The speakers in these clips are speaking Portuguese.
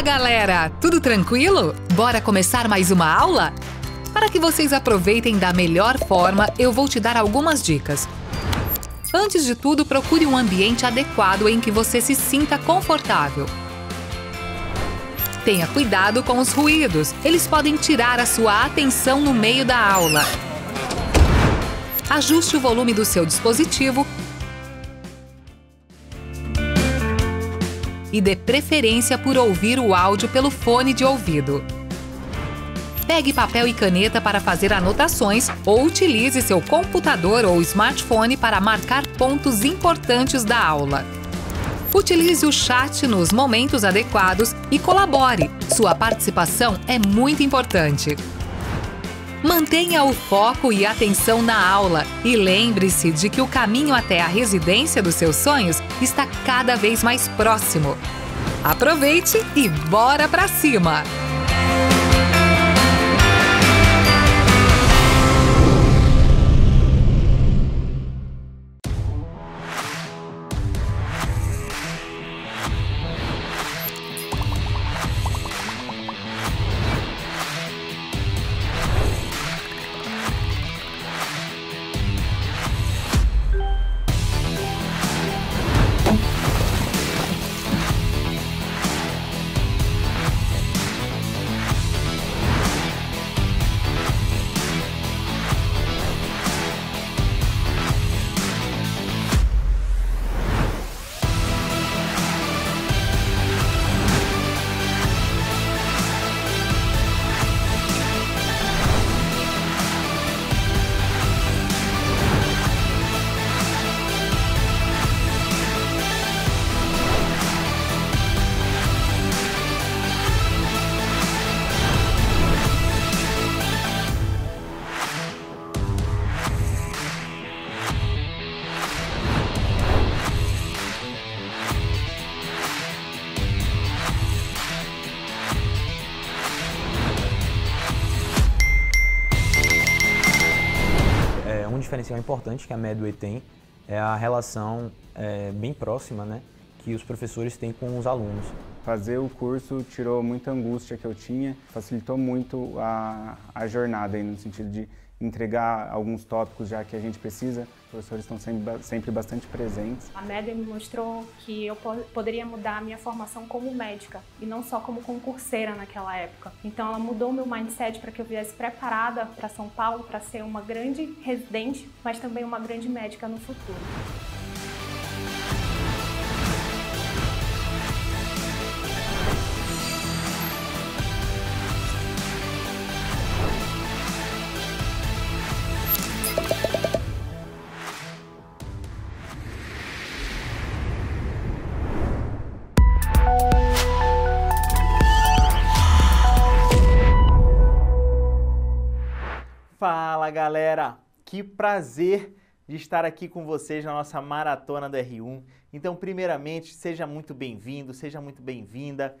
Fala galera, tudo tranquilo? Bora começar mais uma aula? Para que vocês aproveitem da melhor forma, eu vou te dar algumas dicas. Antes de tudo, procure um ambiente adequado em que você se sinta confortável. Tenha cuidado com os ruídos, eles podem tirar a sua atenção no meio da aula. Ajuste o volume do seu dispositivo e dê preferência por ouvir o áudio pelo fone de ouvido. Pegue papel e caneta para fazer anotações ou utilize seu computador ou smartphone para marcar pontos importantes da aula. Utilize o chat nos momentos adequados e colabore. Sua participação é muito importante. Mantenha o foco e atenção na aula e lembre-se de que o caminho até a residência dos seus sonhos está cada vez mais próximo. Aproveite e bora pra cima! diferencial importante que a Medway tem é a relação é, bem próxima né, que os professores têm com os alunos. Fazer o curso tirou muita angústia que eu tinha, facilitou muito a, a jornada, aí, no sentido de entregar alguns tópicos já que a gente precisa. Os professores estão sempre, sempre bastante presentes. A Mega me mostrou que eu poderia mudar a minha formação como médica e não só como concurseira naquela época. Então ela mudou meu mindset para que eu viesse preparada para São Paulo para ser uma grande residente, mas também uma grande médica no futuro. galera! Que prazer de estar aqui com vocês na nossa maratona do R1. Então, primeiramente, seja muito bem-vindo, seja muito bem-vinda.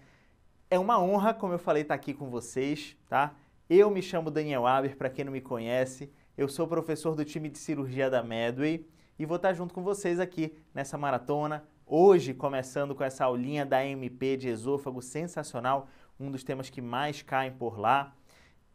É uma honra, como eu falei, estar aqui com vocês, tá? Eu me chamo Daniel Aber, para quem não me conhece, eu sou professor do time de cirurgia da Medway e vou estar junto com vocês aqui nessa maratona. Hoje, começando com essa aulinha da MP de esôfago sensacional, um dos temas que mais caem por lá.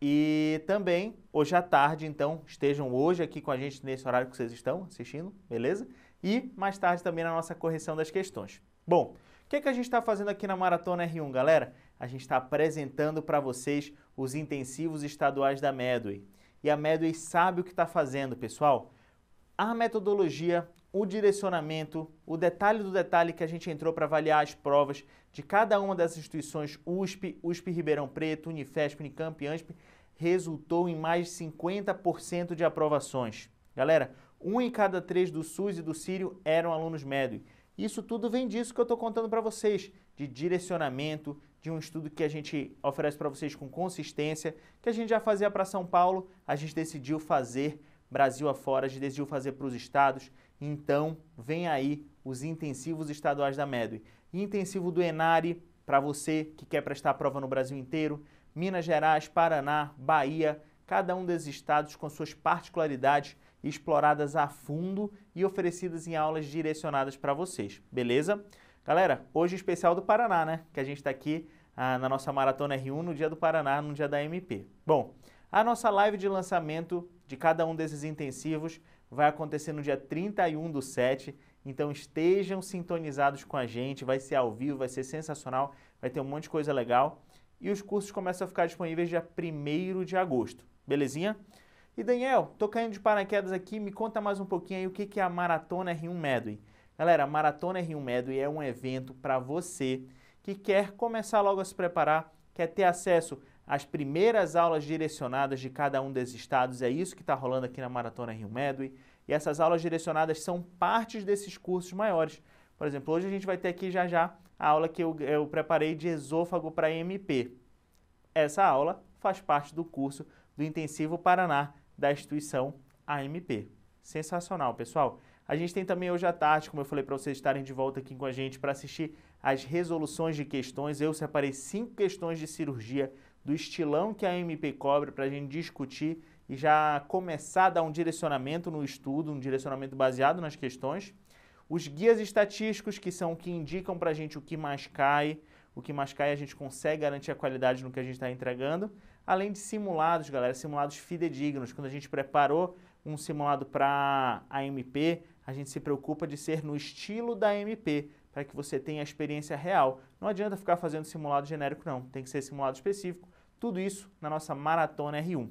E também, hoje à tarde, então, estejam hoje aqui com a gente nesse horário que vocês estão assistindo, beleza? E mais tarde também na nossa correção das questões. Bom, o que, é que a gente está fazendo aqui na Maratona R1, galera? A gente está apresentando para vocês os intensivos estaduais da Medway. E a Medway sabe o que está fazendo, pessoal. A metodologia o direcionamento, o detalhe do detalhe que a gente entrou para avaliar as provas de cada uma dessas instituições, USP, USP Ribeirão Preto, Unifesp, Unicamp e ANSP, resultou em mais de 50% de aprovações. Galera, um em cada três do SUS e do Sírio eram alunos médio. Isso tudo vem disso que eu estou contando para vocês, de direcionamento, de um estudo que a gente oferece para vocês com consistência, que a gente já fazia para São Paulo, a gente decidiu fazer Brasil afora, a gente decidiu fazer para os estados, então, vem aí os intensivos estaduais da MEDWE. Intensivo do Enare, para você que quer prestar prova no Brasil inteiro, Minas Gerais, Paraná, Bahia, cada um desses estados com suas particularidades exploradas a fundo e oferecidas em aulas direcionadas para vocês, beleza? Galera, hoje especial do Paraná, né? Que a gente está aqui ah, na nossa Maratona R1 no dia do Paraná, no dia da MP. Bom, a nossa live de lançamento de cada um desses intensivos vai acontecer no dia 31 do 7. Então estejam sintonizados com a gente, vai ser ao vivo, vai ser sensacional, vai ter um monte de coisa legal. E os cursos começam a ficar disponíveis dia 1 de agosto, belezinha? E Daniel, tô caindo de paraquedas aqui, me conta mais um pouquinho aí o que é a Maratona R1 Medway. Galera, a Maratona R1 Medway é um evento para você que quer começar logo a se preparar, quer ter acesso as primeiras aulas direcionadas de cada um desses estados. É isso que está rolando aqui na Maratona Rio Medway. E essas aulas direcionadas são partes desses cursos maiores. Por exemplo, hoje a gente vai ter aqui já já a aula que eu, eu preparei de esôfago para MP. Essa aula faz parte do curso do Intensivo Paraná da instituição AMP. Sensacional, pessoal. A gente tem também hoje à tarde, como eu falei para vocês estarem de volta aqui com a gente para assistir as resoluções de questões. Eu separei cinco questões de cirurgia do estilão que a MP cobre para a gente discutir e já começar a dar um direcionamento no estudo, um direcionamento baseado nas questões. Os guias estatísticos, que são o que indicam para a gente o que mais cai, o que mais cai a gente consegue garantir a qualidade no que a gente está entregando. Além de simulados, galera, simulados fidedignos. Quando a gente preparou um simulado para a MP, a gente se preocupa de ser no estilo da MP, para que você tenha a experiência real. Não adianta ficar fazendo simulado genérico, não. Tem que ser simulado específico tudo isso na nossa Maratona R1.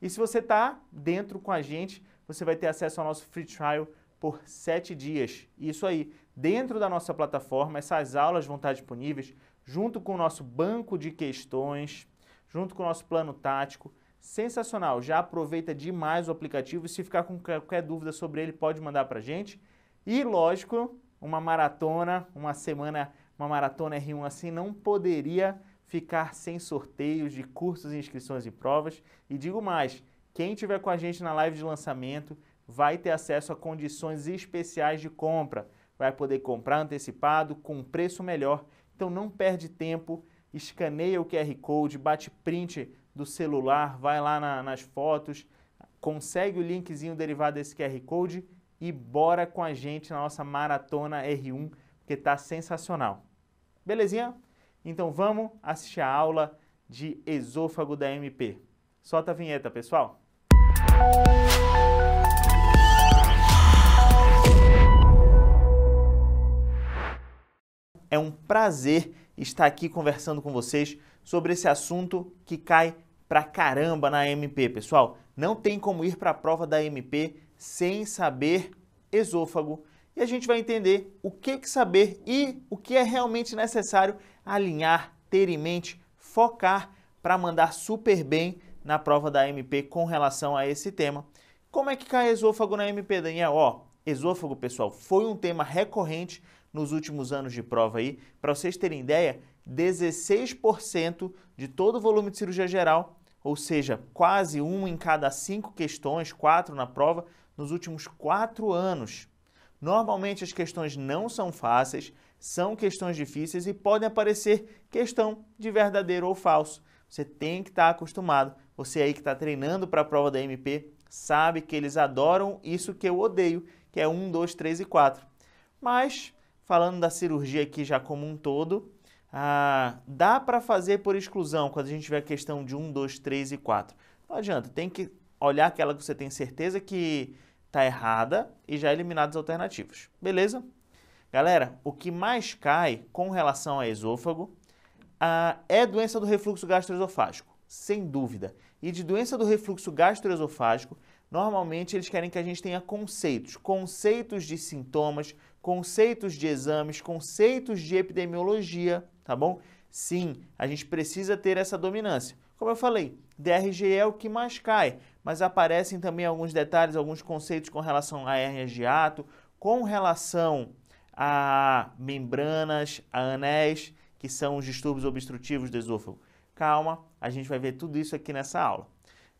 E se você está dentro com a gente, você vai ter acesso ao nosso free trial por sete dias. Isso aí, dentro da nossa plataforma, essas aulas vão estar disponíveis junto com o nosso banco de questões, junto com o nosso plano tático. Sensacional! Já aproveita demais o aplicativo e se ficar com qualquer dúvida sobre ele, pode mandar para a gente. E, lógico, uma maratona, uma semana, uma maratona R1 assim, não poderia ficar sem sorteios de cursos, inscrições e provas. E digo mais, quem tiver com a gente na live de lançamento vai ter acesso a condições especiais de compra. Vai poder comprar antecipado com um preço melhor. Então não perde tempo, escaneia o QR Code, bate print do celular, vai lá na, nas fotos, consegue o linkzinho derivado desse QR Code e bora com a gente na nossa maratona R1, porque tá sensacional. Belezinha? Então vamos assistir a aula de esôfago da MP. Solta a vinheta, pessoal. É um prazer estar aqui conversando com vocês sobre esse assunto que cai pra caramba na MP, pessoal. Não tem como ir para a prova da MP sem saber esôfago. E a gente vai entender o que, que saber e o que é realmente necessário alinhar, ter em mente, focar para mandar super bem na prova da MP com relação a esse tema. Como é que cai esôfago na MP, Daniel? Ó, esôfago, pessoal, foi um tema recorrente nos últimos anos de prova aí. Para vocês terem ideia, 16% de todo o volume de cirurgia geral, ou seja, quase um em cada cinco questões, quatro na prova, nos últimos quatro anos. Normalmente as questões não são fáceis, são questões difíceis e podem aparecer questão de verdadeiro ou falso. Você tem que estar tá acostumado. Você aí que está treinando para a prova da MP sabe que eles adoram isso que eu odeio, que é 1, 2, 3 e 4. Mas, falando da cirurgia aqui já como um todo, ah, dá para fazer por exclusão quando a gente tiver a questão de 1, 2, 3 e 4. Não adianta, tem que olhar aquela que você tem certeza que está errada e já eliminar as alternativas. Beleza? Galera, o que mais cai com relação a esôfago ah, é doença do refluxo gastroesofágico, sem dúvida. E de doença do refluxo gastroesofágico, normalmente eles querem que a gente tenha conceitos, conceitos de sintomas, conceitos de exames, conceitos de epidemiologia, tá bom? Sim, a gente precisa ter essa dominância. Como eu falei, DRG é o que mais cai, mas aparecem também alguns detalhes, alguns conceitos com relação a hernia de ato, com relação a membranas, a anéis, que são os distúrbios obstrutivos do esôfago. Calma, a gente vai ver tudo isso aqui nessa aula.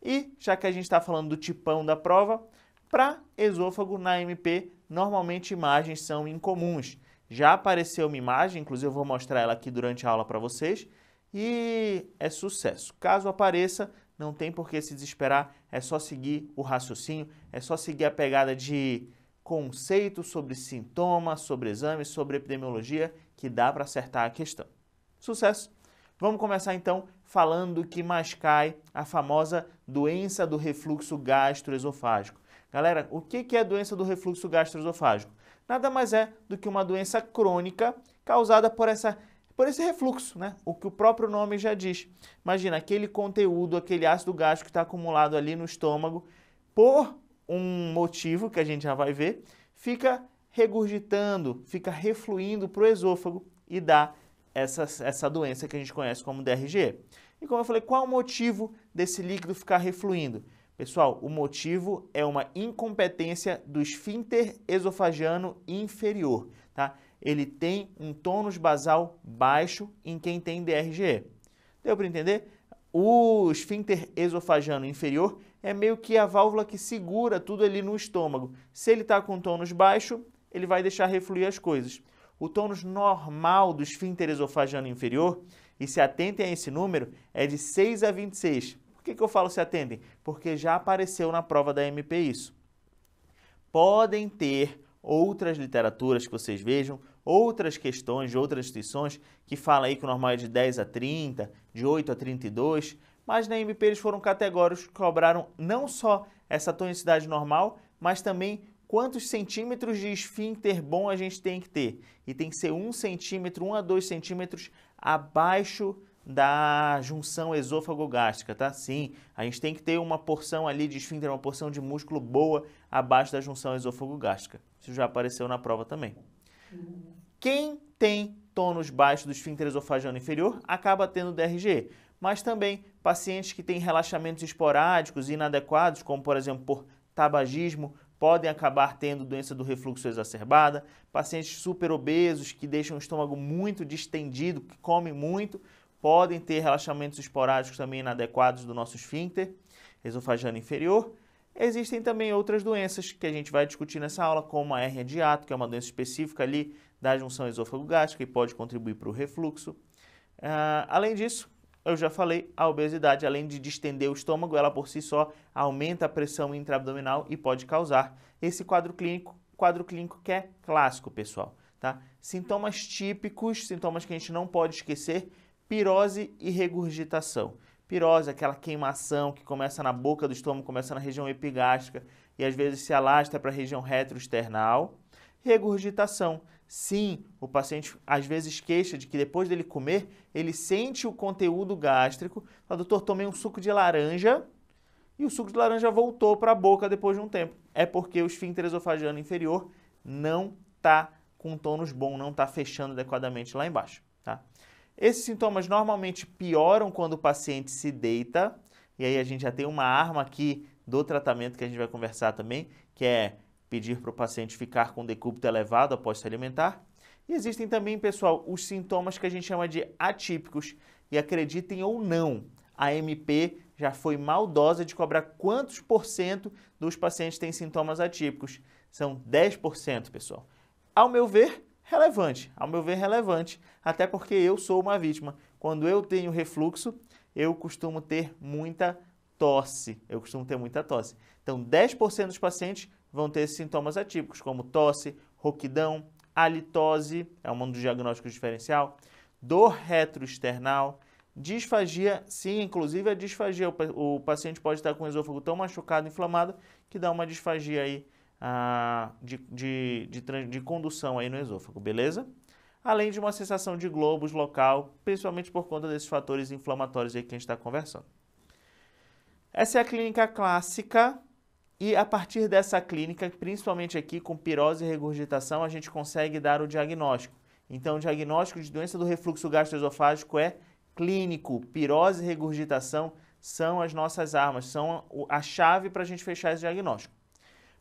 E já que a gente está falando do tipão da prova, para esôfago na MP, normalmente imagens são incomuns. Já apareceu uma imagem, inclusive eu vou mostrar ela aqui durante a aula para vocês, e é sucesso. Caso apareça, não tem por que se desesperar, é só seguir o raciocínio, é só seguir a pegada de conceitos sobre sintomas, sobre exames, sobre epidemiologia, que dá para acertar a questão. Sucesso! Vamos começar então falando que mais cai a famosa doença do refluxo gastroesofágico. Galera, o que é a doença do refluxo gastroesofágico? Nada mais é do que uma doença crônica causada por essa por esse refluxo, né? O que o próprio nome já diz. Imagina aquele conteúdo, aquele ácido gástrico que está acumulado ali no estômago por um motivo que a gente já vai ver, fica regurgitando, fica refluindo para o esôfago e dá essa, essa doença que a gente conhece como DRG. E como eu falei, qual o motivo desse líquido ficar refluindo? Pessoal, o motivo é uma incompetência do esfíncter esofagiano inferior, tá? Ele tem um tônus basal baixo em quem tem DRG Deu para entender? O esfíncter esofagiano inferior é meio que a válvula que segura tudo ali no estômago. Se ele está com tônus baixo, ele vai deixar refluir as coisas. O tônus normal do esfíncter esofagiano inferior, e se atentem a esse número, é de 6 a 26. Por que, que eu falo se atentem? Porque já apareceu na prova da MP isso. Podem ter outras literaturas que vocês vejam, outras questões de outras instituições que falam aí que o normal é de 10 a 30, de 8 a 32, mas na MP eles foram categóricos que cobraram não só essa tonicidade normal, mas também quantos centímetros de esfíncter bom a gente tem que ter. E tem que ser um centímetro, um a dois centímetros abaixo da junção esôfago-gástrica, tá? Sim, a gente tem que ter uma porção ali de esfíncter, uma porção de músculo boa abaixo da junção esôfago-gástrica. Isso já apareceu na prova também. Quem tem tônus baixo do esfíncter esofagiano inferior acaba tendo DRG mas também pacientes que têm relaxamentos esporádicos e inadequados, como por exemplo por tabagismo, podem acabar tendo doença do refluxo exacerbada, pacientes super obesos que deixam o estômago muito distendido, que comem muito, podem ter relaxamentos esporádicos também inadequados do nosso esfíncter esofagiano inferior. Existem também outras doenças que a gente vai discutir nessa aula, como a hérnia de ato, que é uma doença específica ali da junção esôfago-gástrica e pode contribuir para o refluxo. Uh, além disso, eu já falei, a obesidade, além de distender o estômago, ela por si só aumenta a pressão intraabdominal e pode causar esse quadro clínico, quadro clínico que é clássico, pessoal. Tá? Sintomas típicos, sintomas que a gente não pode esquecer, pirose e regurgitação. Pirose, aquela queimação que começa na boca do estômago, começa na região epigástrica e às vezes se alasta para a região retroesternal. Regurgitação, Sim, o paciente às vezes queixa de que depois dele comer, ele sente o conteúdo gástrico. Fala, doutor, tomei um suco de laranja e o suco de laranja voltou para a boca depois de um tempo. É porque o esfíncter esofagiano inferior não está com tônus bom, não está fechando adequadamente lá embaixo. Tá? Esses sintomas normalmente pioram quando o paciente se deita, e aí a gente já tem uma arma aqui do tratamento que a gente vai conversar também, que é pedir para o paciente ficar com decúbito elevado após se alimentar. E existem também, pessoal, os sintomas que a gente chama de atípicos. E acreditem ou não, a MP já foi maldosa de cobrar quantos por cento dos pacientes têm sintomas atípicos. São 10%, pessoal. Ao meu ver, relevante. Ao meu ver, relevante. Até porque eu sou uma vítima. Quando eu tenho refluxo, eu costumo ter muita tosse. Eu costumo ter muita tosse. Então, 10% dos pacientes vão ter esses sintomas atípicos, como tosse, roquidão, halitose, é um dos diagnósticos diferencial, dor retroesternal, disfagia, sim, inclusive a disfagia, o paciente pode estar com o esôfago tão machucado, inflamado, que dá uma disfagia aí ah, de, de, de, de condução aí no esôfago, beleza? Além de uma sensação de globos local, principalmente por conta desses fatores inflamatórios aí que a gente está conversando. Essa é a clínica clássica e a partir dessa clínica, principalmente aqui com pirose e regurgitação, a gente consegue dar o diagnóstico. Então, o diagnóstico de doença do refluxo gastroesofágico é clínico. Pirose e regurgitação são as nossas armas, são a chave para a gente fechar esse diagnóstico.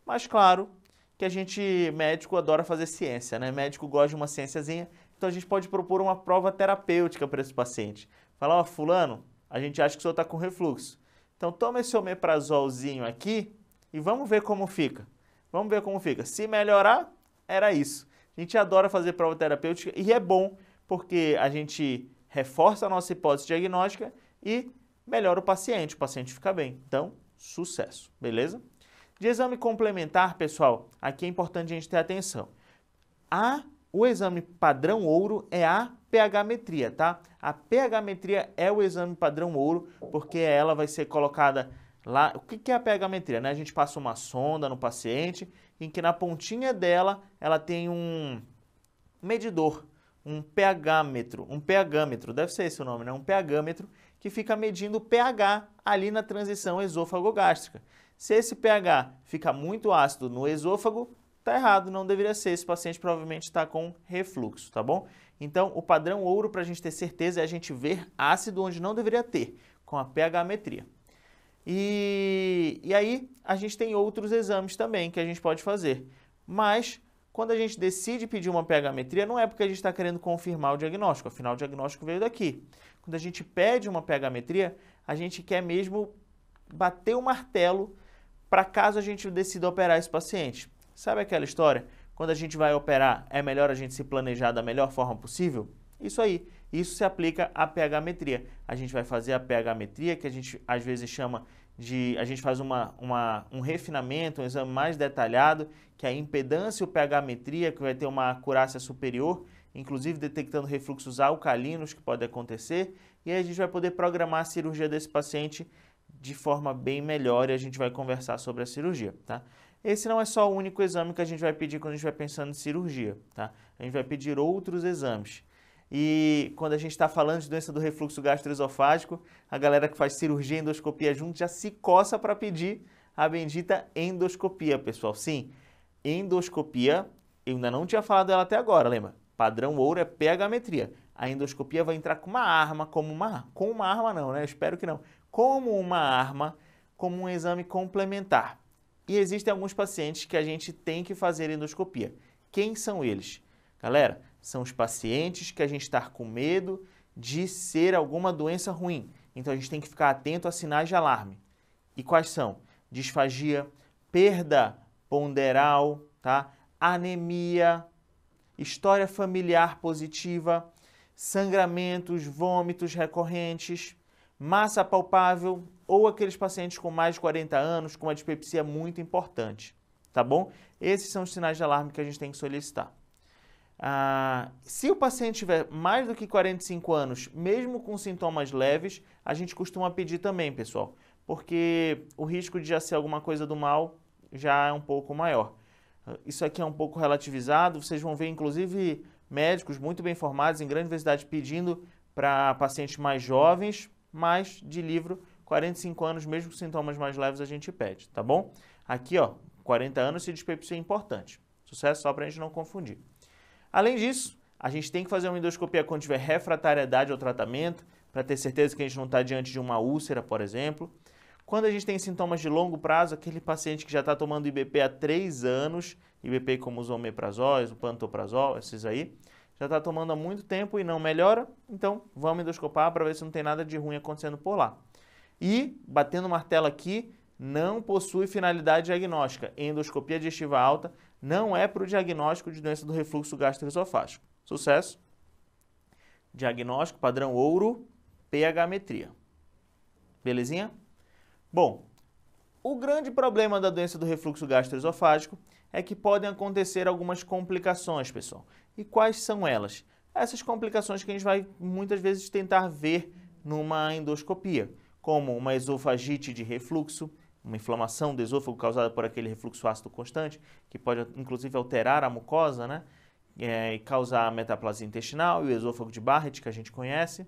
Mas, claro, que a gente, médico, adora fazer ciência, né? Médico gosta de uma ciênciazinha, então a gente pode propor uma prova terapêutica para esse paciente. Falar, ó, oh, fulano, a gente acha que o senhor está com refluxo. Então, toma esse omeprazolzinho aqui, e vamos ver como fica. Vamos ver como fica. Se melhorar, era isso. A gente adora fazer prova terapêutica e é bom porque a gente reforça a nossa hipótese diagnóstica e melhora o paciente, o paciente fica bem. Então, sucesso, beleza? De exame complementar, pessoal, aqui é importante a gente ter atenção. A, o exame padrão ouro é a pH-metria, tá? A pH-metria é o exame padrão ouro, porque ela vai ser colocada Lá, o que, é a pegametria? Né? A gente passa uma sonda no paciente, em que na pontinha dela ela tem um medidor, um pHmetro, um pHmetro, deve ser esse o nome, né? Um pHmetro que fica medindo o pH ali na transição esôfago-gástrica. Se esse pH fica muito ácido no esôfago, tá errado, não deveria ser. Esse paciente provavelmente está com refluxo, tá bom? Então, o padrão ouro para a gente ter certeza é a gente ver ácido onde não deveria ter, com a pHmetria. E, e aí a gente tem outros exames também que a gente pode fazer. Mas quando a gente decide pedir uma pegametria, não é porque a gente está querendo confirmar o diagnóstico, afinal o diagnóstico veio daqui. Quando a gente pede uma pegametria, a gente quer mesmo bater o martelo para caso a gente decida operar esse paciente. Sabe aquela história? Quando a gente vai operar, é melhor a gente se planejar da melhor forma possível? Isso aí. Isso se aplica à pH-metria. A gente vai fazer a pH-metria, que a gente às vezes chama de. A gente faz uma, uma, um refinamento, um exame mais detalhado, que é a impedância e o pH-metria, que vai ter uma acurácia superior, inclusive detectando refluxos alcalinos que podem acontecer. E aí a gente vai poder programar a cirurgia desse paciente de forma bem melhor e a gente vai conversar sobre a cirurgia, tá? Esse não é só o único exame que a gente vai pedir quando a gente vai pensando em cirurgia, tá? A gente vai pedir outros exames. E quando a gente está falando de doença do refluxo gastroesofágico, a galera que faz cirurgia e endoscopia junto já se coça para pedir a bendita endoscopia, pessoal. Sim, endoscopia, eu ainda não tinha falado dela até agora, lembra? Padrão ouro é pegametria. A endoscopia vai entrar com uma arma, como uma, com uma arma não, né? Eu espero que não. Como uma arma, como um exame complementar. E existem alguns pacientes que a gente tem que fazer endoscopia. Quem são eles? Galera, são os pacientes que a gente está com medo de ser alguma doença ruim. Então a gente tem que ficar atento a sinais de alarme. E quais são? Disfagia, perda ponderal, tá? anemia, história familiar positiva, sangramentos, vômitos recorrentes, massa palpável ou aqueles pacientes com mais de 40 anos com uma dispepsia muito importante, tá bom? Esses são os sinais de alarme que a gente tem que solicitar. Ah, se o paciente tiver mais do que 45 anos, mesmo com sintomas leves, a gente costuma pedir também, pessoal, porque o risco de já ser alguma coisa do mal já é um pouco maior. Isso aqui é um pouco relativizado, vocês vão ver, inclusive, médicos muito bem formados em grande diversidade pedindo para pacientes mais jovens, mas de livro, 45 anos, mesmo com sintomas mais leves, a gente pede, tá bom? Aqui, ó, 40 anos, se dispepsia é importante. Sucesso só para a gente não confundir. Além disso, a gente tem que fazer uma endoscopia quando tiver refratariedade ao tratamento, para ter certeza que a gente não está diante de uma úlcera, por exemplo. Quando a gente tem sintomas de longo prazo, aquele paciente que já está tomando IBP há 3 anos, IBP como os omeprazóis, o pantoprazol, esses aí, já está tomando há muito tempo e não melhora, então vamos endoscopar para ver se não tem nada de ruim acontecendo por lá. E, batendo o martelo aqui, não possui finalidade diagnóstica. Endoscopia digestiva alta não é para o diagnóstico de doença do refluxo gastroesofágico. Sucesso? Diagnóstico padrão ouro, pH-metria. Belezinha? Bom, o grande problema da doença do refluxo gastroesofágico é que podem acontecer algumas complicações, pessoal. E quais são elas? Essas complicações que a gente vai muitas vezes tentar ver numa endoscopia, como uma esofagite de refluxo, uma inflamação do esôfago causada por aquele refluxo ácido constante, que pode inclusive alterar a mucosa, né? É, e causar metaplasia intestinal e o esôfago de Barrett, que a gente conhece.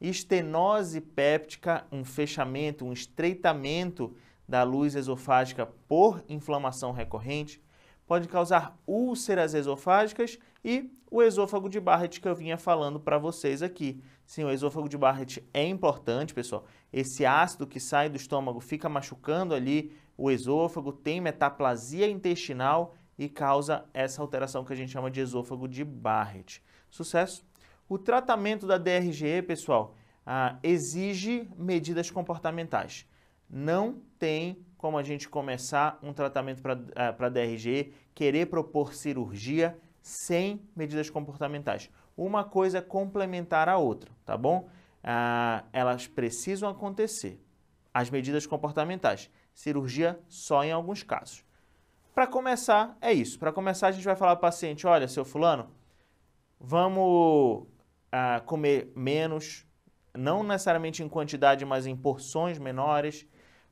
Estenose péptica, um fechamento, um estreitamento da luz esofágica por inflamação recorrente. Pode causar úlceras esofágicas e o esôfago de Barrett que eu vinha falando para vocês aqui. Sim, o esôfago de Barrett é importante, pessoal. Esse ácido que sai do estômago fica machucando ali o esôfago, tem metaplasia intestinal e causa essa alteração que a gente chama de esôfago de Barrett. Sucesso! O tratamento da DRGE, pessoal, ah, exige medidas comportamentais. Não tem como a gente começar um tratamento para ah, DRG, querer propor cirurgia sem medidas comportamentais. Uma coisa é complementar a outra, tá bom? Ah, elas precisam acontecer. As medidas comportamentais. Cirurgia só em alguns casos. Para começar, é isso. Para começar, a gente vai falar para o paciente: olha, seu fulano, vamos ah, comer menos, não necessariamente em quantidade, mas em porções menores.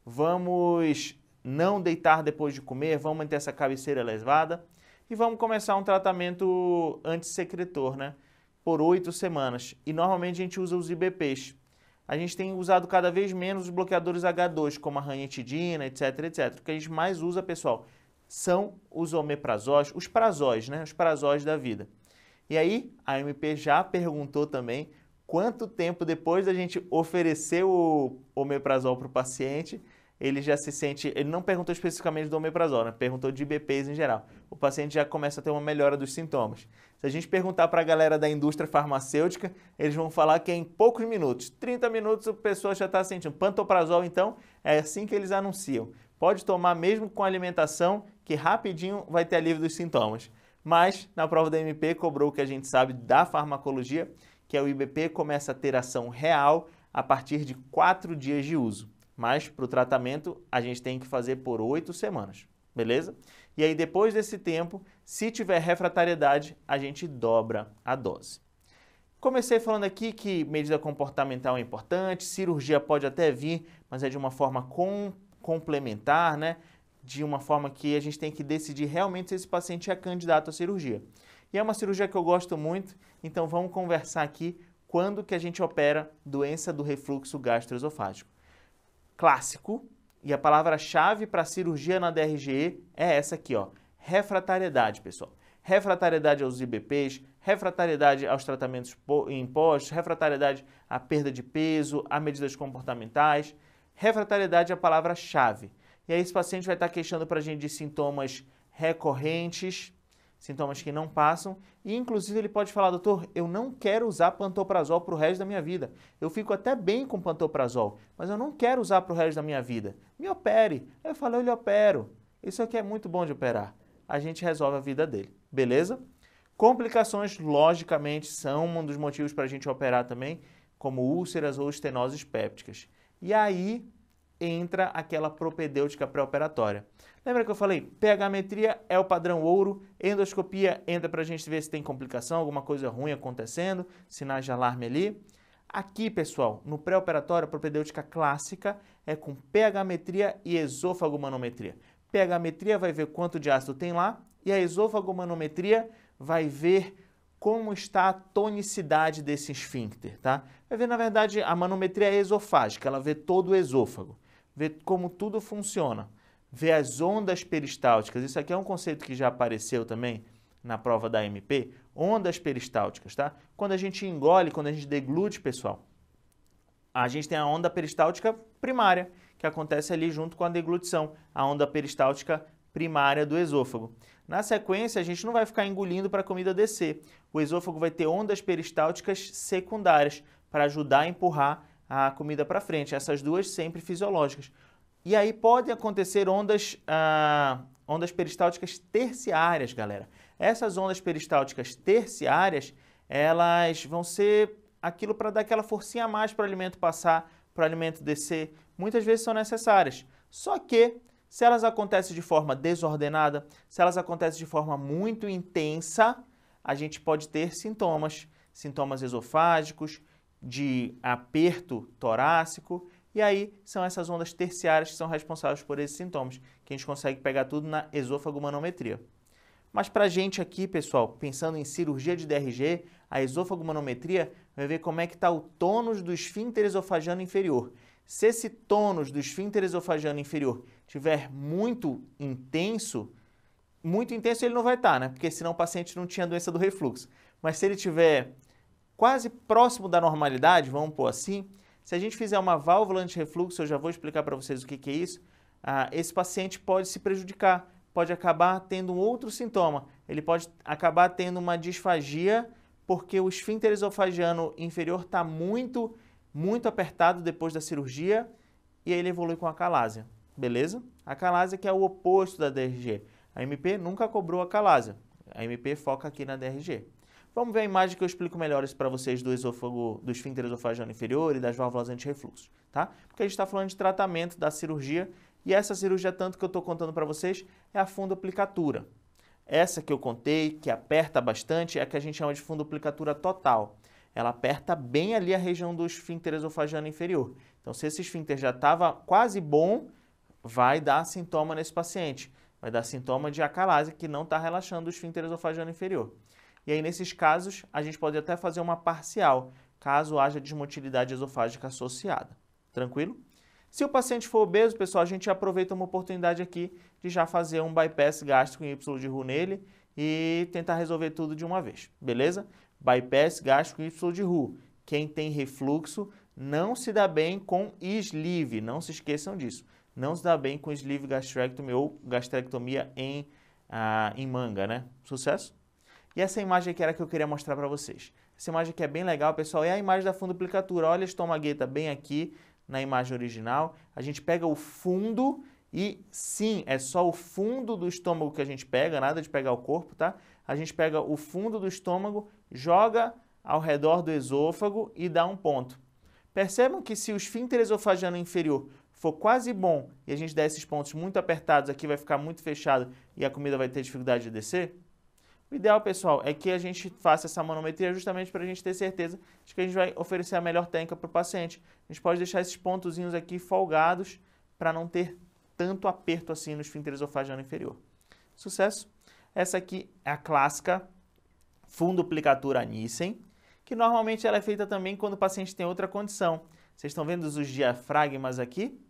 Vamos não deitar depois de comer, vamos manter essa cabeceira elevada e vamos começar um tratamento antissecretor, né? Por oito semanas. E normalmente a gente usa os IBPs. A gente tem usado cada vez menos os bloqueadores H2, como a ranitidina, etc, etc. O que a gente mais usa, pessoal, são os omeprazóis, os prazóis, né? Os prazóis da vida. E aí, a MP já perguntou também quanto tempo depois da gente oferecer o omeprazol para o paciente ele já se sente, ele não perguntou especificamente do omeprazol, né? perguntou de IBPs em geral. O paciente já começa a ter uma melhora dos sintomas. Se a gente perguntar para a galera da indústria farmacêutica, eles vão falar que é em poucos minutos, 30 minutos a pessoa já está sentindo. Pantoprazol, então, é assim que eles anunciam. Pode tomar mesmo com alimentação, que rapidinho vai ter alívio dos sintomas. Mas, na prova da MP, cobrou o que a gente sabe da farmacologia, que é o IBP começa a ter ação real a partir de 4 dias de uso. Mas para o tratamento a gente tem que fazer por oito semanas, beleza? E aí depois desse tempo, se tiver refratariedade, a gente dobra a dose. Comecei falando aqui que medida comportamental é importante, cirurgia pode até vir, mas é de uma forma com, complementar, né? De uma forma que a gente tem que decidir realmente se esse paciente é candidato à cirurgia. E é uma cirurgia que eu gosto muito, então vamos conversar aqui quando que a gente opera doença do refluxo gastroesofágico clássico e a palavra-chave para cirurgia na DRGE é essa aqui, ó, refratariedade, pessoal. Refratariedade aos IBPs, refratariedade aos tratamentos impostos, refratariedade à perda de peso, a medidas comportamentais. Refratariedade é a palavra-chave. E aí esse paciente vai estar queixando para a gente de sintomas recorrentes, sintomas que não passam, e inclusive ele pode falar, doutor, eu não quero usar pantoprazol para o resto da minha vida. Eu fico até bem com pantoprazol, mas eu não quero usar para o resto da minha vida. Me opere. eu falo, eu lhe opero. Isso aqui é muito bom de operar. A gente resolve a vida dele, beleza? Complicações, logicamente, são um dos motivos para a gente operar também, como úlceras ou estenoses pépticas. E aí, entra aquela propedêutica pré-operatória. Lembra que eu falei? pH metria é o padrão ouro, endoscopia entra para a gente ver se tem complicação, alguma coisa ruim acontecendo, sinais de alarme ali. Aqui, pessoal, no pré-operatório, a propedêutica clássica é com pH metria e esofagomanometria. metria vai ver quanto de ácido tem lá e a esofagomanometria vai ver como está a tonicidade desse esfíncter, tá? Vai ver, na verdade, a manometria é esofágica, ela vê todo o esôfago ver como tudo funciona, ver as ondas peristálticas. Isso aqui é um conceito que já apareceu também na prova da MP, ondas peristálticas, tá? Quando a gente engole, quando a gente deglute, pessoal, a gente tem a onda peristáltica primária, que acontece ali junto com a deglutição, a onda peristáltica primária do esôfago. Na sequência, a gente não vai ficar engolindo para a comida descer. O esôfago vai ter ondas peristálticas secundárias para ajudar a empurrar a comida para frente, essas duas sempre fisiológicas. E aí podem acontecer ondas, ah, ondas peristálticas terciárias, galera. Essas ondas peristálticas terciárias, elas vão ser aquilo para dar aquela forcinha a mais para o alimento passar, para o alimento descer. Muitas vezes são necessárias. Só que, se elas acontecem de forma desordenada, se elas acontecem de forma muito intensa, a gente pode ter sintomas. Sintomas esofágicos, de aperto torácico. E aí são essas ondas terciárias que são responsáveis por esses sintomas, que a gente consegue pegar tudo na esofagomanometria. Mas para a gente aqui, pessoal, pensando em cirurgia de DRG, a esofagomanometria vai ver como é que está o tônus do esfíncter esofagiano inferior. Se esse tônus do esfíncter esofagiano inferior tiver muito intenso, muito intenso ele não vai estar, tá, né? Porque senão o paciente não tinha doença do refluxo. Mas se ele tiver quase próximo da normalidade, vamos pôr assim, se a gente fizer uma válvula anti-refluxo, eu já vou explicar para vocês o que, que é isso, ah, esse paciente pode se prejudicar, pode acabar tendo um outro sintoma, ele pode acabar tendo uma disfagia, porque o esfíncter esofagiano inferior está muito, muito apertado depois da cirurgia e aí ele evolui com a calásia, beleza? A calásia que é o oposto da DRG. A MP nunca cobrou a calásia, a MP foca aqui na DRG. Vamos ver a imagem que eu explico melhor isso para vocês do esôfago, do esfíncter esofagiano inferior e das válvulas anti-refluxo, tá? Porque a gente está falando de tratamento da cirurgia e essa cirurgia, tanto que eu estou contando para vocês, é a fundoplicatura. Essa que eu contei, que aperta bastante, é a que a gente chama de fundoplicatura total. Ela aperta bem ali a região do esfíncter esofagiano inferior. Então, se esse esfíncter já estava quase bom, vai dar sintoma nesse paciente. Vai dar sintoma de acalase, que não está relaxando o esfíncter esofagiano inferior. E aí, nesses casos, a gente pode até fazer uma parcial, caso haja desmotilidade esofágica associada. Tranquilo? Se o paciente for obeso, pessoal, a gente aproveita uma oportunidade aqui de já fazer um bypass gástrico em Y de Ru nele e tentar resolver tudo de uma vez, beleza? Bypass gástrico em Y de Ru. Quem tem refluxo não se dá bem com sleeve, não se esqueçam disso. Não se dá bem com sleeve gastrectomy ou gastrectomia em, ah, em manga, né? Sucesso! E essa imagem que era que eu queria mostrar para vocês. Essa imagem que é bem legal, pessoal, é a imagem da funduplicatura. Olha a estomagueta bem aqui na imagem original. A gente pega o fundo e sim, é só o fundo do estômago que a gente pega, nada de pegar o corpo, tá? A gente pega o fundo do estômago, joga ao redor do esôfago e dá um ponto. Percebam que se o esfíncter esofagiano inferior for quase bom e a gente der esses pontos muito apertados, aqui vai ficar muito fechado e a comida vai ter dificuldade de descer? O ideal, pessoal, é que a gente faça essa manometria justamente para a gente ter certeza de que a gente vai oferecer a melhor técnica para o paciente. A gente pode deixar esses pontozinhos aqui folgados para não ter tanto aperto assim no esfíncter esofagiano inferior. Sucesso! Essa aqui é a clássica funduplicatura Nissen, que normalmente ela é feita também quando o paciente tem outra condição. Vocês estão vendo os diafragmas aqui?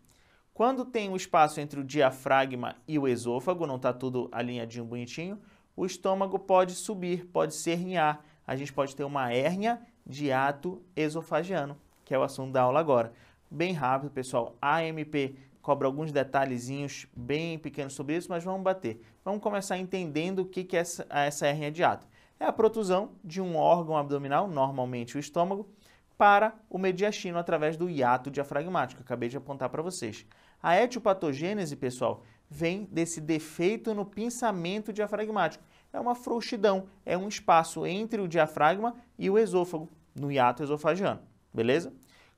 Quando tem um espaço entre o diafragma e o esôfago, não está tudo alinhadinho bonitinho, o estômago pode subir, pode se herniar. A gente pode ter uma hérnia de ato esofagiano, que é o assunto da aula agora. Bem rápido, pessoal. AMP cobra alguns detalhezinhos bem pequenos sobre isso, mas vamos bater. Vamos começar entendendo o que é essa, essa hérnia de ato. É a protusão de um órgão abdominal, normalmente o estômago, para o mediastino através do hiato diafragmático. Acabei de apontar para vocês. A etiopatogênese, pessoal, vem desse defeito no pensamento diafragmático. É uma frouxidão, é um espaço entre o diafragma e o esôfago, no hiato esofagiano, beleza?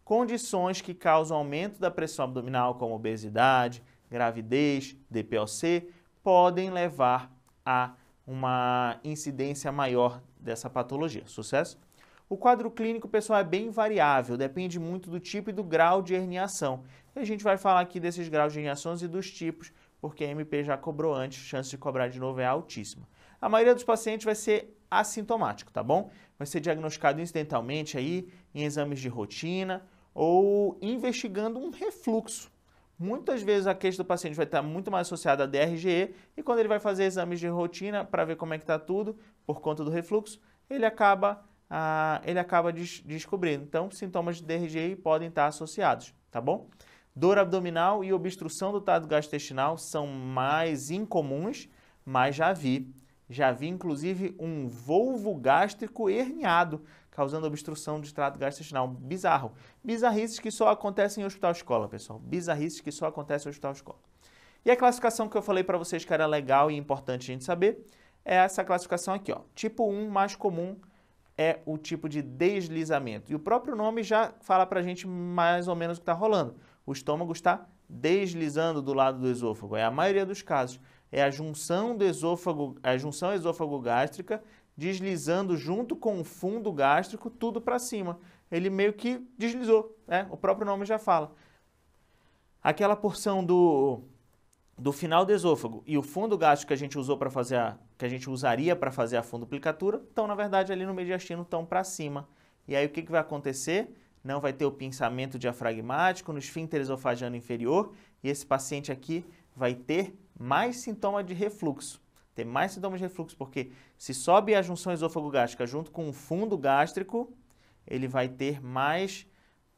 Condições que causam aumento da pressão abdominal, como obesidade, gravidez, DPOC, podem levar a uma incidência maior dessa patologia. Sucesso? O quadro clínico, pessoal, é bem variável, depende muito do tipo e do grau de herniação. E a gente vai falar aqui desses graus de herniações e dos tipos porque a MP já cobrou antes, chance de cobrar de novo é altíssima. A maioria dos pacientes vai ser assintomático, tá bom? Vai ser diagnosticado incidentalmente aí em exames de rotina ou investigando um refluxo. Muitas vezes a queixa do paciente vai estar muito mais associada à DRGE e quando ele vai fazer exames de rotina para ver como é que está tudo por conta do refluxo, ele acaba, ah, ele acaba des descobrindo. Então, sintomas de DRGE podem estar associados, tá bom? Dor abdominal e obstrução do tato gastrointestinal são mais incomuns, mas já vi. Já vi, inclusive, um volvo gástrico herniado, causando obstrução do trato gastrointestinal. Bizarro. Bizarrices que só acontecem em hospital-escola, pessoal. Bizarrices que só acontecem em hospital-escola. E a classificação que eu falei para vocês que era legal e importante a gente saber é essa classificação aqui, ó. Tipo 1 mais comum é o tipo de deslizamento. E o próprio nome já fala para a gente mais ou menos o que está rolando o estômago está deslizando do lado do esôfago. É a maioria dos casos. É a junção do esôfago, a junção esôfago-gástrica deslizando junto com o fundo gástrico tudo para cima. Ele meio que deslizou, né? O próprio nome já fala. Aquela porção do do final do esôfago e o fundo gástrico que a gente usou para fazer a, que a gente usaria para fazer a funduplicatura, estão na verdade ali no mediastino, estão para cima. E aí o que, que vai acontecer? não vai ter o pinçamento diafragmático no esfíncter esofagiano inferior e esse paciente aqui vai ter mais sintoma de refluxo. Ter mais sintomas de refluxo, porque se sobe a junção esôfago-gástrica junto com o fundo gástrico, ele vai ter mais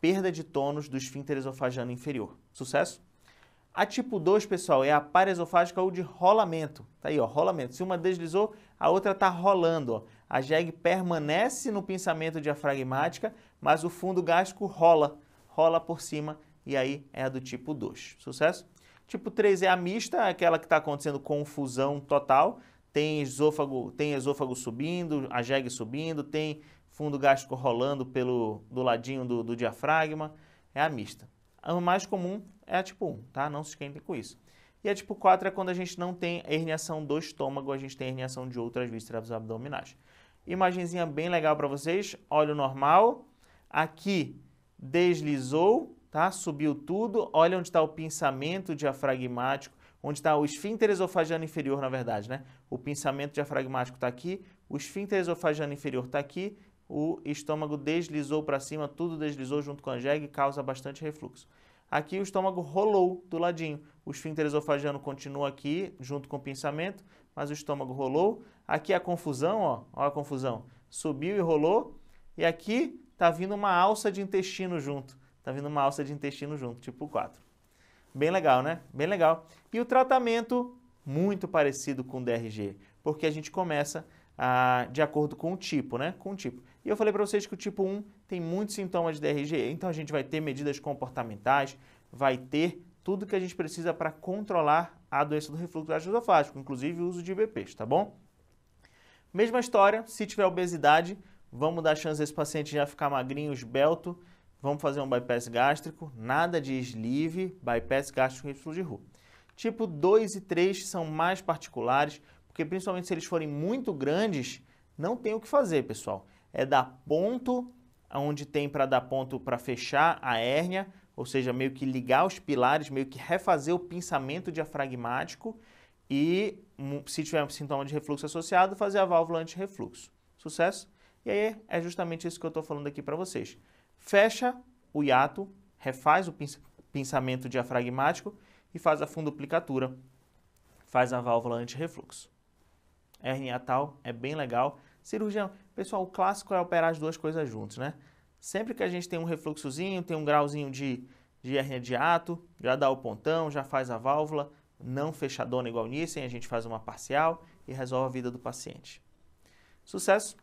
perda de tônus do esfíncter esofagiano inferior. Sucesso? A tipo 2, pessoal, é a paraesofágica ou de rolamento. Tá aí, ó, rolamento. Se uma deslizou, a outra tá rolando, ó. A JEG permanece no pinçamento diafragmática, mas o fundo gástrico rola, rola por cima e aí é a do tipo 2. Sucesso? Tipo 3 é a mista, é aquela que está acontecendo confusão total. Tem esôfago, tem esôfago subindo, a jegue subindo, tem fundo gástrico rolando pelo, do ladinho do, do diafragma. É a mista. A mais comum é a tipo 1, tá? Não se esquentem com isso. E a tipo 4 é quando a gente não tem herniação do estômago, a gente tem herniação de outras vísceras abdominais. Imagenzinha bem legal para vocês. Olho normal, Aqui deslizou, tá? Subiu tudo. Olha onde está o pinçamento diafragmático, onde está o esfíncter esofagiano inferior, na verdade, né? O pinçamento diafragmático está aqui, o esfíncter esofagiano inferior está aqui, o estômago deslizou para cima, tudo deslizou junto com a jegue, causa bastante refluxo. Aqui o estômago rolou do ladinho. O esfíncter esofagiano continua aqui, junto com o pinçamento, mas o estômago rolou. Aqui a confusão, ó, ó a confusão. Subiu e rolou. E aqui tá vindo uma alça de intestino junto. Tá vindo uma alça de intestino junto, tipo 4. Bem legal, né? Bem legal. E o tratamento, muito parecido com o DRG, porque a gente começa a, ah, de acordo com o tipo, né? Com o tipo. E eu falei para vocês que o tipo 1 tem muitos sintomas de DRG, então a gente vai ter medidas comportamentais, vai ter tudo que a gente precisa para controlar a doença do refluxo gastroesofágico, inclusive o uso de IBPs, tá bom? Mesma história, se tiver obesidade, vamos dar chance desse paciente já ficar magrinho, esbelto, vamos fazer um bypass gástrico, nada de sleeve, bypass gástrico y de rua. Tipo 2 e 3 são mais particulares, porque principalmente se eles forem muito grandes, não tem o que fazer, pessoal. É dar ponto onde tem para dar ponto para fechar a hérnia, ou seja, meio que ligar os pilares, meio que refazer o pinçamento diafragmático e, se tiver um sintoma de refluxo associado, fazer a válvula anti-refluxo. Sucesso! E aí é justamente isso que eu estou falando aqui para vocês. Fecha o hiato, refaz o pensamento diafragmático e faz a funduplicatura, faz a válvula anti-refluxo. Hernia tal é bem legal. Cirurgião, pessoal, o clássico é operar as duas coisas juntos, né? Sempre que a gente tem um refluxozinho, tem um grauzinho de, de hernia de ato, já dá o pontão, já faz a válvula, não fechadona igual Nissen, a gente faz uma parcial e resolve a vida do paciente. Sucesso!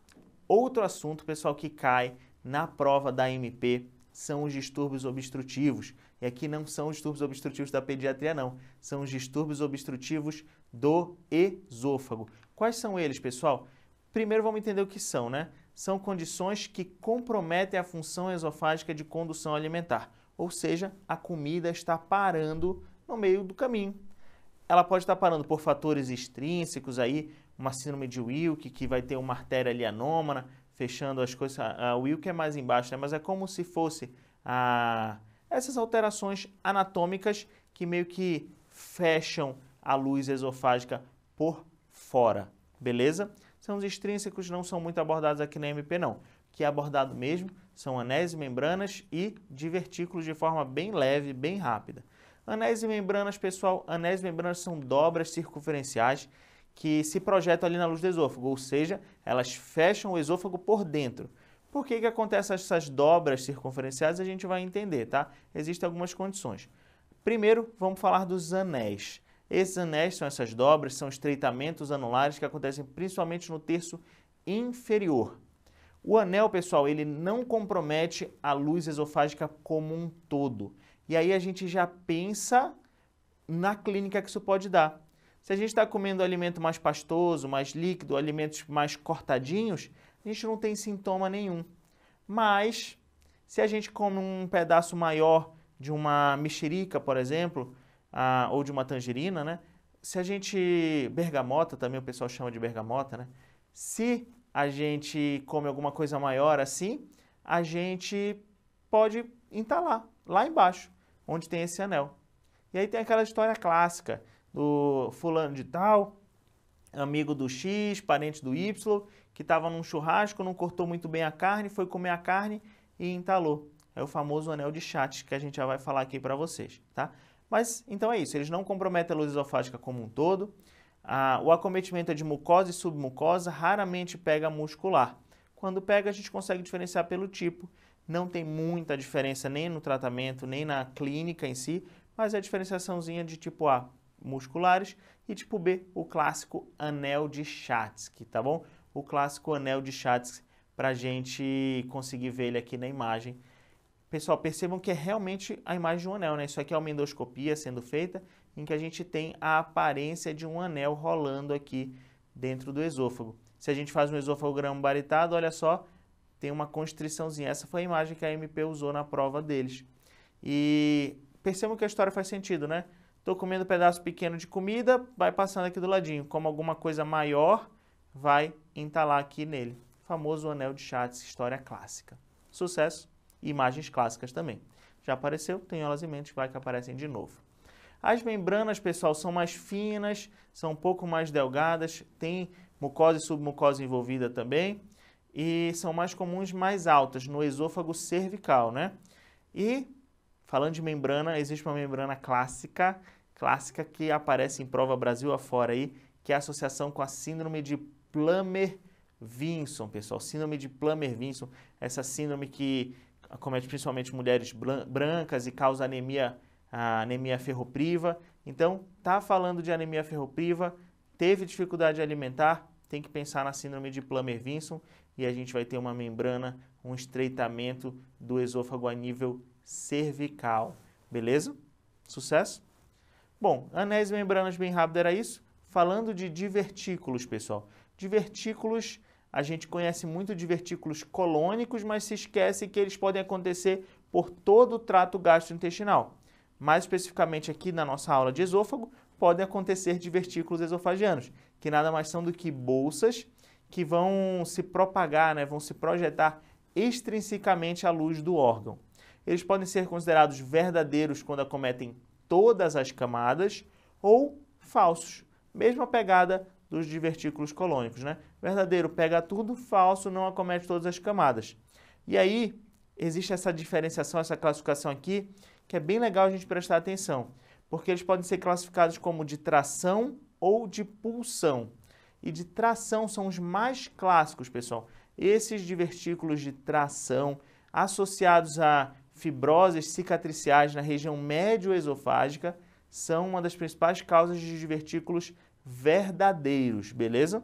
Outro assunto, pessoal, que cai na prova da MP são os distúrbios obstrutivos. E aqui não são os distúrbios obstrutivos da pediatria, não. São os distúrbios obstrutivos do esôfago. Quais são eles, pessoal? Primeiro vamos entender o que são, né? São condições que comprometem a função esofágica de condução alimentar. Ou seja, a comida está parando no meio do caminho. Ela pode estar parando por fatores extrínsecos aí, uma síndrome de Wilk, que vai ter uma artéria ali anômana, fechando as coisas. A Wilk é mais embaixo, né? mas é como se fosse a, essas alterações anatômicas que meio que fecham a luz esofágica por fora, beleza? São os extrínsecos, não são muito abordados aqui na MP não. O que é abordado mesmo são anéis e membranas e divertículos de forma bem leve, bem rápida. Anéis e membranas, pessoal, anéis e membranas são dobras circunferenciais que se projetam ali na luz do esôfago, ou seja, elas fecham o esôfago por dentro. Por que, que acontecem essas dobras circunferenciais? A gente vai entender, tá? Existem algumas condições. Primeiro, vamos falar dos anéis. Esses anéis são essas dobras, são estreitamentos anulares que acontecem principalmente no terço inferior. O anel, pessoal, ele não compromete a luz esofágica como um todo. E aí a gente já pensa na clínica que isso pode dar. Se a gente está comendo alimento mais pastoso, mais líquido, alimentos mais cortadinhos, a gente não tem sintoma nenhum. Mas se a gente come um pedaço maior de uma mexerica, por exemplo, a, ou de uma tangerina, né? Se a gente. bergamota também, o pessoal chama de bergamota, né? Se a gente come alguma coisa maior assim, a gente pode entalar lá embaixo, onde tem esse anel. E aí tem aquela história clássica do fulano de tal, amigo do X, parente do Y, que estava num churrasco, não cortou muito bem a carne, foi comer a carne e entalou. É o famoso anel de chat que a gente já vai falar aqui para vocês, tá? Mas então é isso, eles não comprometem a luz esofágica como um todo. Ah, o acometimento é de mucosa e submucosa, raramente pega muscular. Quando pega, a gente consegue diferenciar pelo tipo. Não tem muita diferença nem no tratamento, nem na clínica em si, mas é a diferenciaçãozinha de tipo A musculares, e tipo B, o clássico anel de Chatsky, tá bom? O clássico anel de Chatsky para gente conseguir ver ele aqui na imagem. Pessoal, percebam que é realmente a imagem de um anel, né? Isso aqui é uma endoscopia sendo feita em que a gente tem a aparência de um anel rolando aqui dentro do esôfago. Se a gente faz um esôfago baritado, olha só, tem uma constriçãozinha. Essa foi a imagem que a MP usou na prova deles. E percebam que a história faz sentido, né? Estou comendo um pedaço pequeno de comida, vai passando aqui do ladinho. Como alguma coisa maior, vai entalar aqui nele. O famoso anel de Chats, história clássica. Sucesso imagens clássicas também. Já apareceu, tem elas em mente, vai que aparecem de novo. As membranas, pessoal, são mais finas, são um pouco mais delgadas, tem mucosa e submucosa envolvida também, e são mais comuns mais altas, no esôfago cervical, né? E Falando de membrana, existe uma membrana clássica, clássica que aparece em prova Brasil afora aí, que é a associação com a síndrome de Plummer-Vinson, pessoal. Síndrome de Plummer-Vinson, essa síndrome que acomete principalmente mulheres brancas e causa anemia, anemia ferropriva. Então, tá falando de anemia ferropriva, teve dificuldade alimentar, tem que pensar na síndrome de Plummer-Vinson e a gente vai ter uma membrana, um estreitamento do esôfago a nível cervical. Beleza? Sucesso? Bom, anéis e membranas bem rápido era isso. Falando de divertículos, pessoal. Divertículos, a gente conhece muito divertículos colônicos, mas se esquece que eles podem acontecer por todo o trato gastrointestinal. Mais especificamente aqui na nossa aula de esôfago, podem acontecer divertículos esofagianos, que nada mais são do que bolsas que vão se propagar, né, vão se projetar extrinsecamente à luz do órgão eles podem ser considerados verdadeiros quando acometem todas as camadas ou falsos. Mesma pegada dos divertículos colônicos, né? Verdadeiro pega tudo, falso não acomete todas as camadas. E aí existe essa diferenciação, essa classificação aqui, que é bem legal a gente prestar atenção, porque eles podem ser classificados como de tração ou de pulsão. E de tração são os mais clássicos, pessoal. Esses divertículos de tração associados a fibroses cicatriciais na região médio-esofágica são uma das principais causas de divertículos verdadeiros, beleza?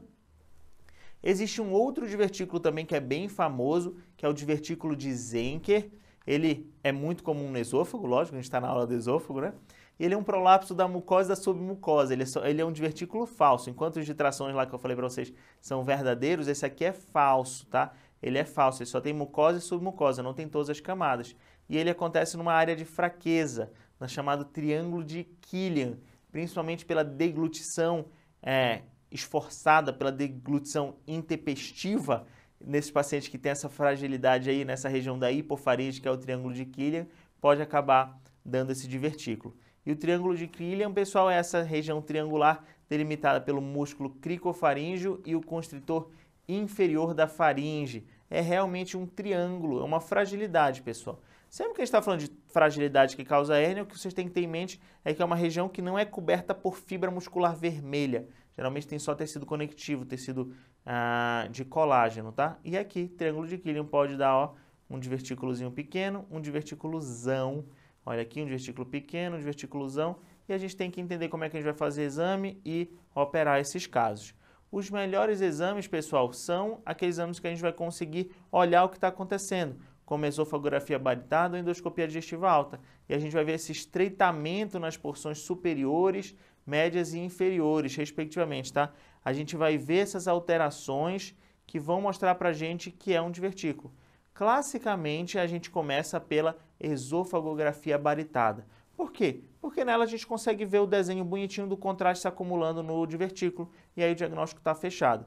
Existe um outro divertículo também que é bem famoso, que é o divertículo de Zenker. Ele é muito comum no esôfago, lógico, a gente está na aula do esôfago, né? Ele é um prolapso da mucosa e da submucosa, ele é, só, ele é um divertículo falso. Enquanto os de trações lá que eu falei para vocês são verdadeiros, esse aqui é falso, tá? Ele é falso, ele só tem mucosa e submucosa, não tem todas as camadas e ele acontece numa área de fraqueza, na chamado Triângulo de Killian, principalmente pela deglutição é, esforçada, pela deglutição intempestiva nesse paciente que tem essa fragilidade aí nessa região da hipofaringe que é o Triângulo de Killian, pode acabar dando esse divertículo. E o Triângulo de Killian, pessoal, é essa região triangular delimitada pelo músculo cricofaríngeo e o constritor inferior da faringe. É realmente um triângulo, é uma fragilidade, pessoal. Sempre que a gente está falando de fragilidade que causa hérnia, o que vocês têm que ter em mente é que é uma região que não é coberta por fibra muscular vermelha. Geralmente tem só tecido conectivo, tecido ah, de colágeno, tá? E aqui, triângulo de Killian pode dar ó, um divertículozinho pequeno, um divertículozão. Olha aqui, um divertículo pequeno, um divertículozão. E a gente tem que entender como é que a gente vai fazer exame e operar esses casos. Os melhores exames, pessoal, são aqueles exames que a gente vai conseguir olhar o que está acontecendo como esofagografia baritada ou endoscopia digestiva alta. E a gente vai ver esse estreitamento nas porções superiores, médias e inferiores, respectivamente, tá? A gente vai ver essas alterações que vão mostrar para a gente que é um divertículo. Classicamente, a gente começa pela esofagografia baritada. Por quê? Porque nela a gente consegue ver o desenho bonitinho do contraste se acumulando no divertículo e aí o diagnóstico está fechado.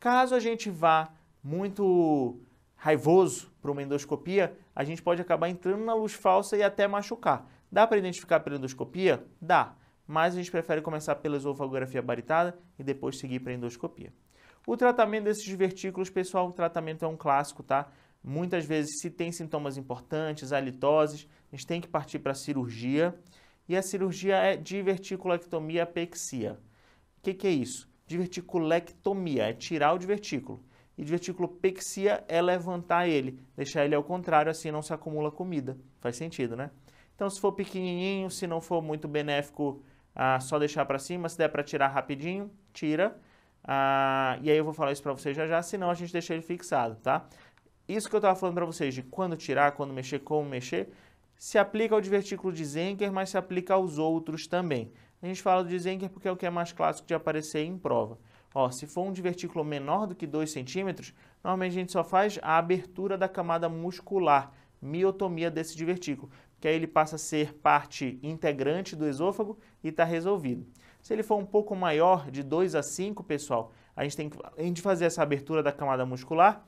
Caso a gente vá muito raivoso, para uma endoscopia, a gente pode acabar entrando na luz falsa e até machucar. Dá para identificar pela endoscopia? Dá, mas a gente prefere começar pela esofagografia baritada e depois seguir para a endoscopia. O tratamento desses divertículos, pessoal, o tratamento é um clássico, tá? Muitas vezes, se tem sintomas importantes, halitoses, a gente tem que partir para a cirurgia. E a cirurgia é diverticulectomia apexia. O que, que é isso? Diverticulectomia é tirar o divertículo e diverticulopexia é levantar ele, deixar ele ao contrário, assim não se acumula comida. Faz sentido, né? Então, se for pequenininho, se não for muito benéfico, ah, só deixar para cima. Se der para tirar rapidinho, tira. Ah, e aí eu vou falar isso para vocês já já, senão a gente deixa ele fixado, tá? Isso que eu estava falando para vocês de quando tirar, quando mexer, como mexer, se aplica ao divertículo de Zenker, mas se aplica aos outros também. A gente fala do Zenker porque é o que é mais clássico de aparecer em prova. Ó, se for um divertículo menor do que 2 centímetros, normalmente a gente só faz a abertura da camada muscular, miotomia desse divertículo, que aí ele passa a ser parte integrante do esôfago e está resolvido. Se ele for um pouco maior, de 2 a 5, pessoal, a gente tem que, a gente fazer essa abertura da camada muscular,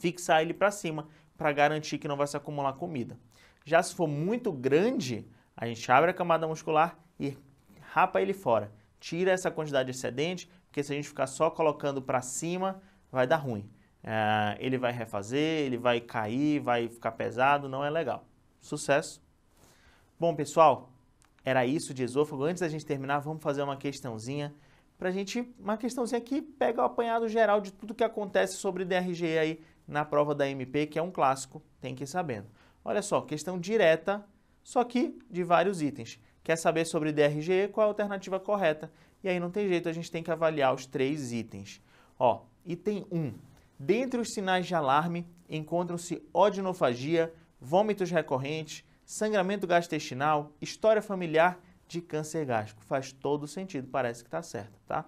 fixar ele para cima, para garantir que não vai se acumular comida. Já se for muito grande, a gente abre a camada muscular e rapa ele fora. Tira essa quantidade excedente, porque se a gente ficar só colocando para cima, vai dar ruim. Ah, ele vai refazer, ele vai cair, vai ficar pesado, não é legal. Sucesso! Bom, pessoal, era isso de esôfago. Antes da gente terminar, vamos fazer uma questãozinha para gente, uma questãozinha que pega o apanhado geral de tudo que acontece sobre DRG aí na prova da MP, que é um clássico, tem que ir sabendo. Olha só, questão direta, só que de vários itens. Quer saber sobre DRGE, qual é a alternativa correta? E aí não tem jeito, a gente tem que avaliar os três itens. Ó, item 1. Dentre os sinais de alarme encontram-se odinofagia, vômitos recorrentes, sangramento gastrointestinal, história familiar de câncer gástrico. Faz todo sentido, parece que está certo, tá?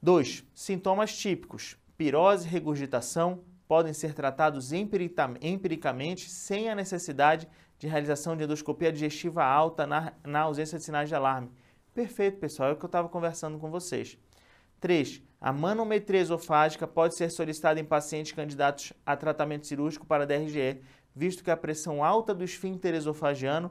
2. Sintomas típicos. Pirose, regurgitação podem ser tratados empiricamente sem a necessidade de realização de endoscopia digestiva alta na, na ausência de sinais de alarme. Perfeito, pessoal, é o que eu estava conversando com vocês. 3. A manometria esofágica pode ser solicitada em pacientes candidatos a tratamento cirúrgico para DRGE, visto que a pressão alta do esfíncter esofagiano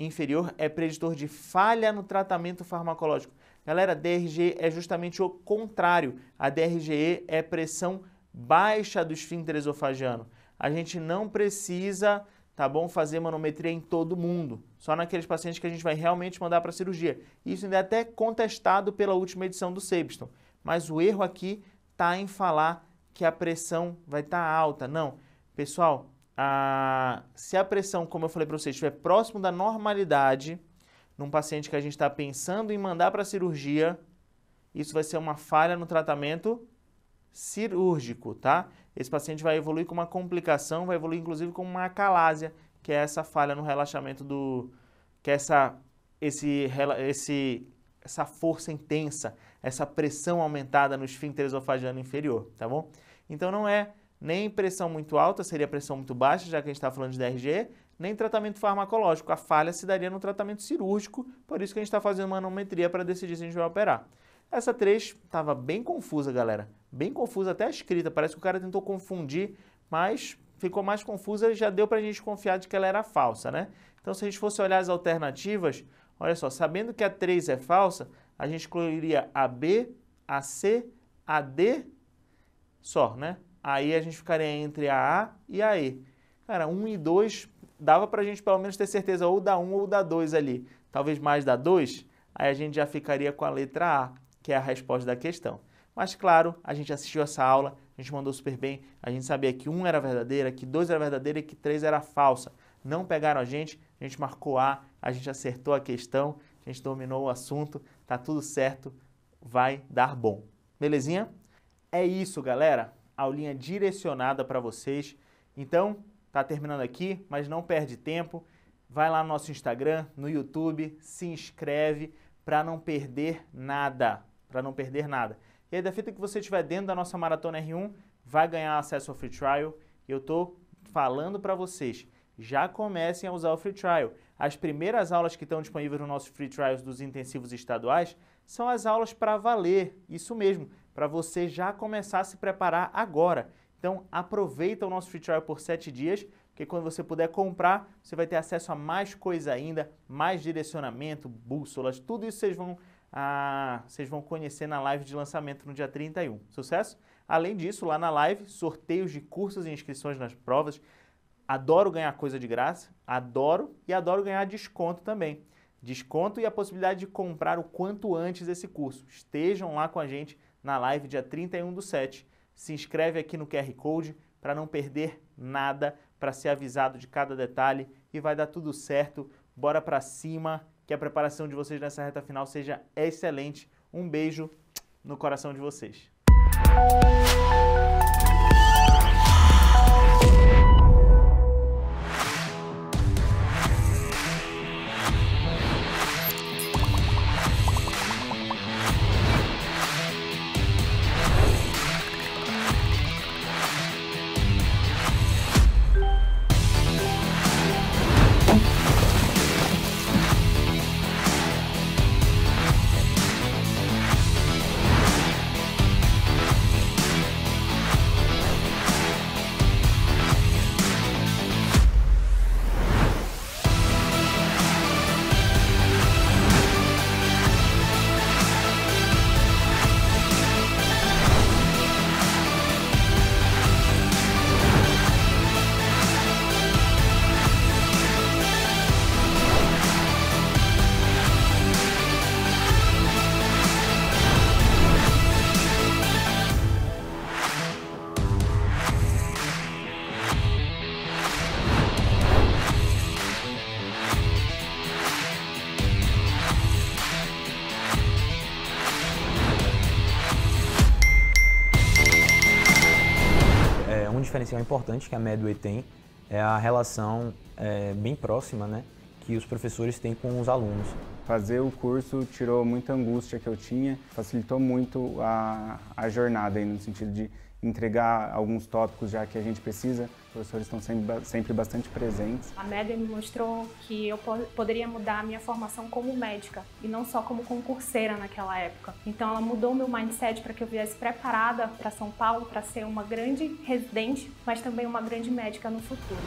inferior é preditor de falha no tratamento farmacológico. Galera, DRGE é justamente o contrário. A DRGE é pressão baixa do esfíncter esofagiano. A gente não precisa tá bom fazer manometria em todo mundo, só naqueles pacientes que a gente vai realmente mandar para cirurgia. Isso ainda é até contestado pela última edição do Sebston, mas o erro aqui tá em falar que a pressão vai estar tá alta. Não, pessoal, a... se a pressão, como eu falei para vocês, estiver próximo da normalidade, num paciente que a gente está pensando em mandar para cirurgia, isso vai ser uma falha no tratamento cirúrgico, tá? esse paciente vai evoluir com uma complicação, vai evoluir inclusive com uma acalásia, que é essa falha no relaxamento do. que é essa, esse, esse, essa força intensa, essa pressão aumentada no esfíncter esofagiano inferior, tá bom? Então não é nem pressão muito alta, seria pressão muito baixa, já que a gente está falando de DRG, nem tratamento farmacológico. A falha se daria no tratamento cirúrgico, por isso que a gente está fazendo manometria para decidir se a gente vai operar. Essa 3 estava bem confusa, galera. Bem confusa até a escrita. Parece que o cara tentou confundir, mas ficou mais confusa e já deu para a gente confiar de que ela era falsa, né? Então, se a gente fosse olhar as alternativas, olha só, sabendo que a 3 é falsa, a gente escolheria a B, a C, a D só, né? Aí a gente ficaria entre a A e a E. Cara, 1 e 2 dava para a gente pelo menos ter certeza ou da 1 ou da 2 ali. Talvez mais da 2, aí a gente já ficaria com a letra A que é a resposta da questão. Mas claro, a gente assistiu essa aula, a gente mandou super bem, a gente sabia que um era verdadeira, que dois era verdadeira e que três era falsa. Não pegaram a gente, a gente marcou A, a gente acertou a questão, a gente dominou o assunto, tá tudo certo, vai dar bom. Belezinha? É isso, galera. Aulinha direcionada para vocês. Então, tá terminando aqui, mas não perde tempo. Vai lá no nosso Instagram, no YouTube, se inscreve para não perder nada para não perder nada. E aí, da fita que você estiver dentro da nossa Maratona R1, vai ganhar acesso ao Free Trial. Eu estou falando para vocês, já comecem a usar o Free Trial. As primeiras aulas que estão disponíveis no nosso Free Trials dos intensivos estaduais são as aulas para valer, isso mesmo, para você já começar a se preparar agora. Então, aproveita o nosso Free Trial por 7 dias, porque quando você puder comprar, você vai ter acesso a mais coisa ainda, mais direcionamento, bússolas, tudo isso vocês vão ah, vocês vão conhecer na live de lançamento no dia 31. Sucesso? Além disso, lá na live, sorteios de cursos e inscrições nas provas. Adoro ganhar coisa de graça, adoro e adoro ganhar desconto também. Desconto e a possibilidade de comprar o quanto antes esse curso. Estejam lá com a gente na live dia 31 do 7. Se inscreve aqui no QR Code para não perder nada, para ser avisado de cada detalhe e vai dar tudo certo. Bora para cima! que a preparação de vocês nessa reta final seja excelente. Um beijo no coração de vocês. importante que a Medway tem é a relação é, bem próxima né, que os professores têm com os alunos. Fazer o curso tirou muita angústia que eu tinha, facilitou muito a, a jornada, aí, no sentido de entregar alguns tópicos já que a gente precisa. Os professores estão sempre, sempre bastante presentes. A Mega me mostrou que eu poderia mudar a minha formação como médica e não só como concurseira naquela época. Então ela mudou meu mindset para que eu viesse preparada para São Paulo para ser uma grande residente, mas também uma grande médica no futuro.